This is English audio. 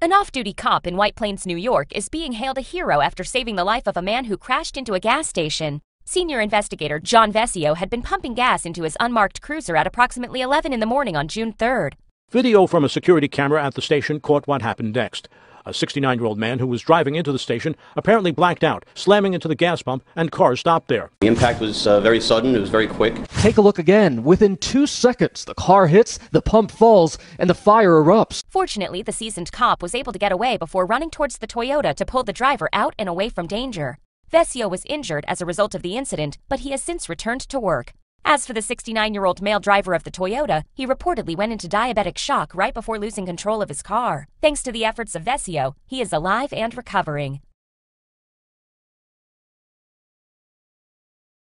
An off-duty cop in White Plains, New York is being hailed a hero after saving the life of a man who crashed into a gas station. Senior investigator John Vesio had been pumping gas into his unmarked cruiser at approximately 11 in the morning on June 3rd. Video from a security camera at the station caught what happened next. A 69 year old man who was driving into the station apparently blacked out, slamming into the gas pump, and cars stopped there. The impact was uh, very sudden, it was very quick. Take a look again. Within two seconds, the car hits, the pump falls, and the fire erupts. Fortunately, the seasoned cop was able to get away before running towards the Toyota to pull the driver out and away from danger. Vesio was injured as a result of the incident, but he has since returned to work. As for the 69 year old male driver of the Toyota, he reportedly went into diabetic shock right before losing control of his car. Thanks to the efforts of Vesio, he is alive and recovering.